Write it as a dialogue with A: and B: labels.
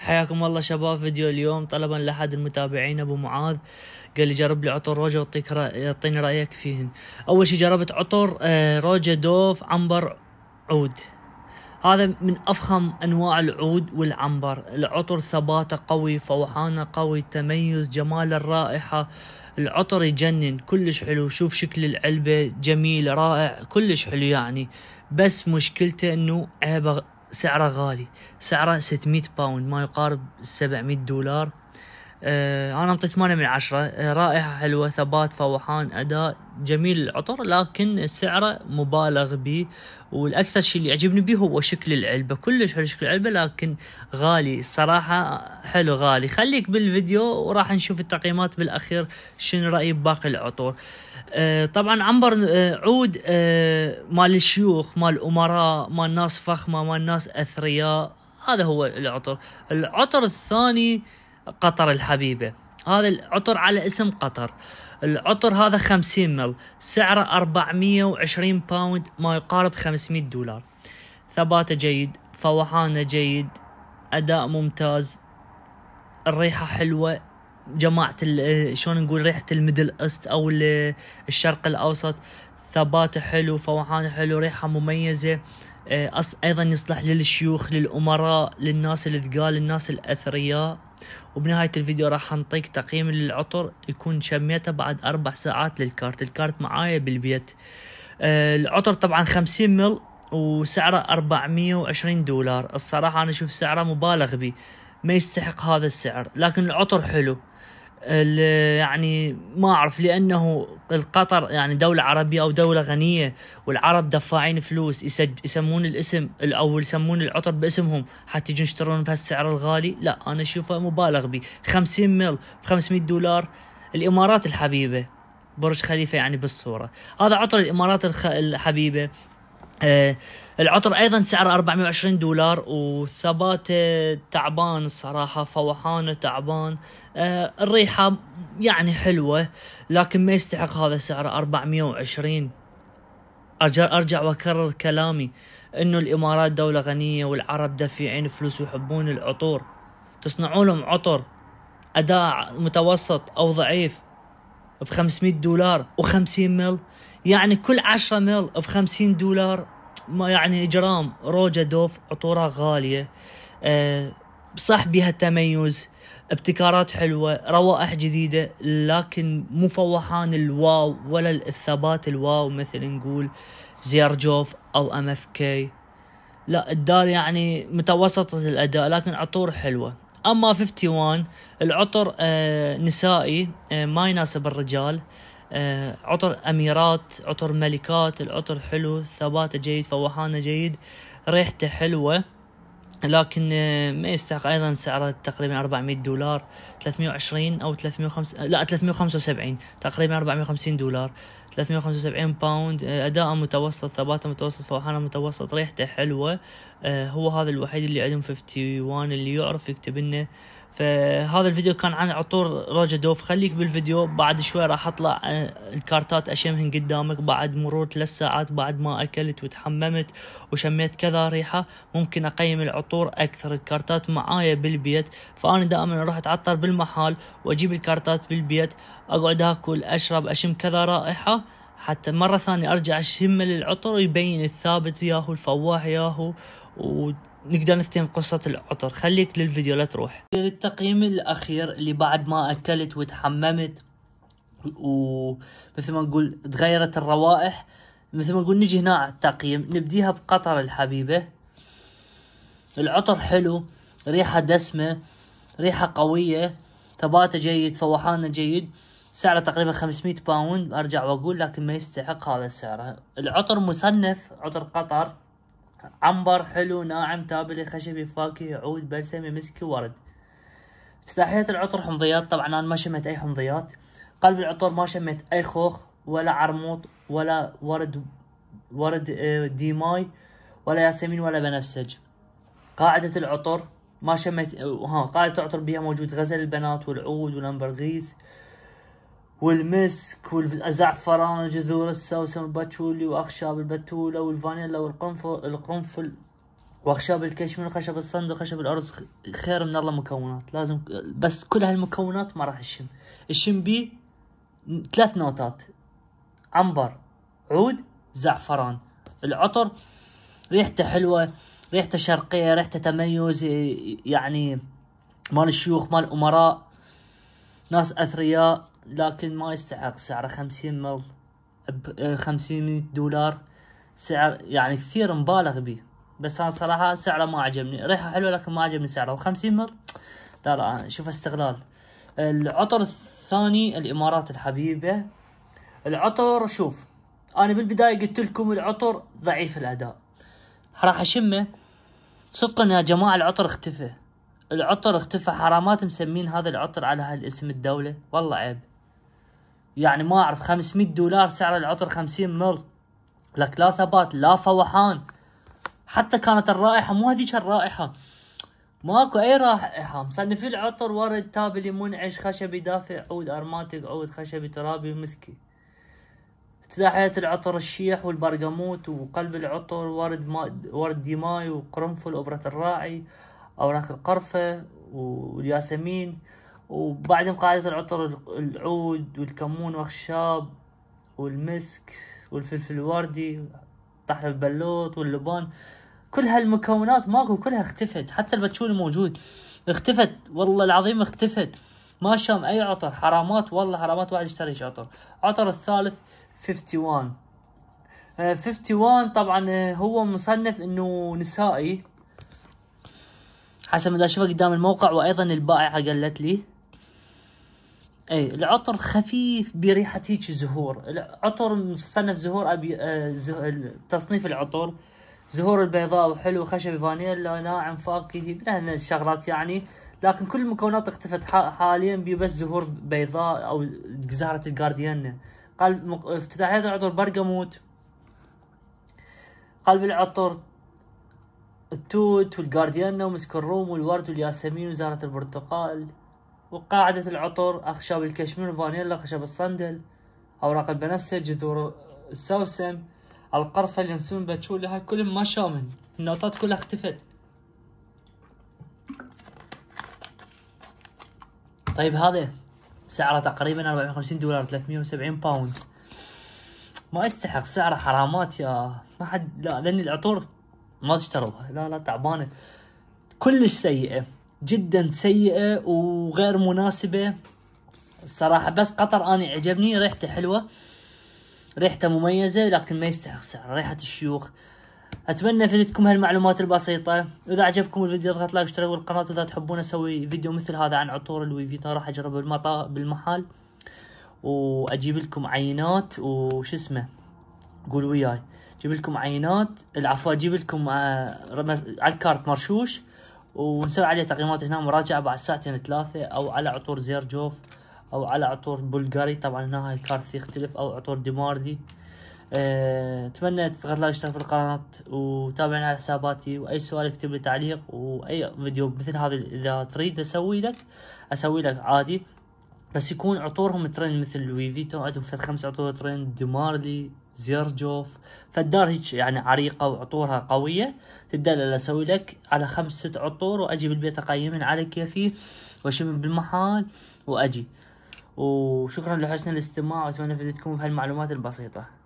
A: حياكم الله شباب فيديو اليوم طلبا لاحد المتابعين ابو معاذ قال لي جرب لي عطر روجا واعطيك اعطيني رايك فيهن اول شي جربت عطر آه، روجا دوف عنبر عود هذا من افخم انواع العود والعنبر العطر ثباته قوي فوحانه قوي تميز جمال الرائحه العطر يجنن كلش حلو شوف شكل العلبه جميل رائع كلش حلو يعني بس مشكلته انه عيبه سعره غالي سعره 600 باوند ما يقارب 700 دولار آه، انا انطي ثمانية من عشرة آه، رائحة حلوة ثبات فوحان اداء جميل العطر لكن سعره مبالغ به والاكثر شيء اللي يعجبني به هو شكل العلبة كلش حلو شكل العلبة لكن غالي الصراحة حلو غالي خليك بالفيديو وراح نشوف التقييمات بالاخير شنو رأيي بباقي العطور أه طبعا عنبر أه عود أه مال الشيوخ مال الامراء مال ناس فخمه مال ناس اثرياء هذا هو العطر العطر الثاني أه قطر الحبيبة هذا العطر على اسم قطر العطر هذا 50 مل سعره 420 باوند ما يقارب 500 دولار ثباته جيد فوحانه جيد اداء ممتاز الريحه حلوه جماعة شلون نقول ريحة الميدل ايست او الشرق الاوسط ثباته حلو فوحانه حلو ريحة مميزة ايضا يصلح للشيوخ للامراء للناس الثقال للناس الاثرياء وبنهاية الفيديو راح أنطيك تقييم للعطر يكون شميته بعد أربع ساعات للكارت الكارت معايا بالبيت آه، العطر طبعا خمسين مل وسعره وعشرين دولار الصراحة أنا أشوف سعره مبالغ بي ما يستحق هذا السعر لكن العطر حلو يعني ما اعرف لانه القطر يعني دوله عربيه او دوله غنيه والعرب دفاعين فلوس يسج... يسمون الاسم او يسمون العطر باسمهم حتى يجون يشترون بهالسعر الغالي لا انا اشوفه مبالغ به 50 مل ب 500 دولار الامارات الحبيبه برج خليفه يعني بالصوره هذا عطر الامارات الخ... الحبيبه آه، العطر ايضا سعره 420 دولار وثباته تعبان الصراحه فوحانه تعبان آه، الريحه يعني حلوه لكن ما يستحق هذا سعره 420 ارجع ارجع واكرر كلامي انه الامارات دولة غنية والعرب دافعين فلوس ويحبون العطور تصنعوا لهم عطر اداء متوسط او ضعيف ب 500 دولار و50 مل يعني كل 10 مل ب 50 دولار ما يعني اجرام روجا دوف عطورها غاليه أه صح بها تميز ابتكارات حلوة روائح جديدة لكن مو فوحان الواو ولا الثبات الواو مثل نقول زيرجوف أو أم أف كي لا الدار يعني متوسطة الأداء لكن عطور حلوة اما 51 العطر آه، نسائي آه، ما يناسب الرجال آه، عطر اميرات عطر ملكات العطر حلو ثباته جيد فوحانه جيد ريحته حلوه لكن آه، ما يستحق ايضا سعره تقريبا 400 دولار 320 او 305 لا 375 تقريبا 450 دولار 375 باوند آه، اداء متوسط ثباته متوسط فوحانه متوسط ريحته حلوه آه، هو هذا الوحيد اللي عندهم 51 اللي يعرف يكتب لنا فهذا الفيديو كان عن عطور روجا دوف خليك بالفيديو بعد شوي راح اطلع آه، الكارتات اشمهن قدامك بعد مرور ثلاث ساعات بعد ما اكلت وتحممت وشميت كذا ريحه ممكن اقيم العطور اكثر الكارتات معايا بالبيت فانا دائما اروح اتعطر بالمحال واجيب الكارتات بالبيت اقعد اكل اشرب اشم كذا رائحه حتى مرة ثانية أرجع أشم العطر يبين الثابت ياهو الفواح ياهو و نقدر نختم قصة العطر خليك للفيديو لا تروح التقييم الأخير اللي بعد ما أكلت وتحممت ومثل ما نقول تغيرت الروائح مثل ما نقول نجي هنا على التقييم نبديها بقطر الحبيبة العطر حلو ريحة دسمة ريحة قوية ثباته جيد فوحانه جيد سعره تقريبا 500 باوند ارجع واقول لكن ما يستحق هذا السعر العطر مصنف عطر قطر عنبر حلو ناعم تابلي خشبي فاكهي عود بلسمي مسكي ورد افتتاحية العطر حمضيات طبعا انا ما شميت اي حمضيات قلب العطر ما شميت اي خوخ ولا عرموط ولا ورد ورد آه، ديماي ولا ياسمين ولا بنفسج قاعدة العطر ما شميت آه، ها قاعدة العطر بيها موجود غزل البنات والعود والأمبرغيس والمسك والزعفران وجذور السوسن والباتشولي واخشاب البتولة والفانيلا والقنفل القنفل واخشاب الكشمير خشب الصندوق خشب الارز خير من الله مكونات لازم بس كل هالمكونات ما راح تشم الشم بي ثلاث نوتات عنبر عود زعفران العطر ريحته حلوه ريحته شرقيه ريحته تميز يعني مال الشيوخ مال امراء ناس اثرياء لكن ما يستحق سعره خمسين مل آه، خمسين مية دولار سعر يعني كثير مبالغ به بس انا صراحه سعره ما عجبني ريحه حلوه لكن ما عجبني سعره وخمسين مل لا لا شوف استغلال العطر الثاني الامارات الحبيبه العطر شوف انا بالبدايه قلت لكم العطر ضعيف الاداء راح اشمه صدقا يا جماعه العطر اختفى العطر اختفى حرامات مسمين هذا العطر على هالاسم الدوله والله عيب يعني ما اعرف 500 دولار سعر العطر 50 مل لك لا ثبات لا فوحان حتى كانت الرائحة مو هذيك الرائحة ماكو اي رائحة مصنفي العطر ورد تابلي منعش خشبي دافئ عود ارماتيك عود خشبي ترابي مسكي افتتاحية العطر الشيح والبرقموت وقلب العطر ورد ما ورد ديماي وقرنفل وابرة الراعي اوراق القرفة والياسمين وبعدهم قاعدة العطر العود والكمون والخشاب والمسك والفلفل الوردي طحن البلوط واللبان كل هالمكونات ماكو كلها اختفت حتى الباتشولي موجود اختفت والله العظيم اختفت ما شام اي عطر حرامات والله حرامات واحد يشتري عطر عطر الثالث 51 51 آه، طبعا آه، هو مصنف انه نسائي حسب ما اشوفه قدام الموقع وايضا البائعه قالت لي اي العطر خفيف بريحه هيك زهور العطر مصنف زهور أبي... آه تصنيف العطر زهور البيضاء وحلو خشبي فانيلا ناعم فاكهي من الشغلات يعني لكن كل المكونات اختفت حاليا بس زهور بيضاء او زهرة الجارديانا قال افتتاحية العطر برقموت قلب العطر التوت والجارديانا ومسك الروم والورد والياسمين وزهرة البرتقال وقاعدة العطر أخشاب الكشمير فانيلا خشب الصندل أوراق البنفسج جذور السوسم القرفة اليانسون باتشولي هاي كلهم ما شامن النوتات كلها اختفت طيب هذا سعره تقريبا 450 دولار 370 باوند ما يستحق سعره حرامات يا ما حد لا لان العطور ما تشتروها لا لا تعبانه كلش سيئه جدا سيئه وغير مناسبه الصراحه بس قطر أنا عجبني ريحته حلوه ريحته مميزه لكن ما يستحق سعر ريحه الشيوخ اتمنى فدتكم هالمعلومات البسيطه وإذا عجبكم الفيديو اضغط لايك واشتركوا بالقناه واذا تحبون اسوي فيديو مثل هذا عن عطور الويفيتا راح اجربه بالمطا بالمحال واجيب لكم عينات وش اسمه قول وياي اجيب لكم عينات العفو اجيب لكم آه، على الكارت مرشوش ونسوي عليه تقييمات هنا مراجعة بعد ساعتين ثلاثة أو على عطور زيرجوف أو على عطور بلغاري طبعا هنا هاي الكارثة يختلف أو عطور ديماردي آه، أتمنى تضغط لايك في القناة وتابعنا على حساباتي وأي سؤال اكتب لي تعليق وأي فيديو مثل هذا إذا تريد أسوي لك أسوي لك عادي بس يكون عطورهم ترند مثل لوي فيتو عندهم فت خمس عطور ترند ديماردي زيرجوف فالدار هيك يعني عريقه وعطورها قويه تدلل اسوي لك على خمس ست عطور واجي بالبيت اقيمن على كيفي واشم بالمحال واجي وشكرا لحسن الاستماع واتمنى فدتكم بهالمعلومات البسيطه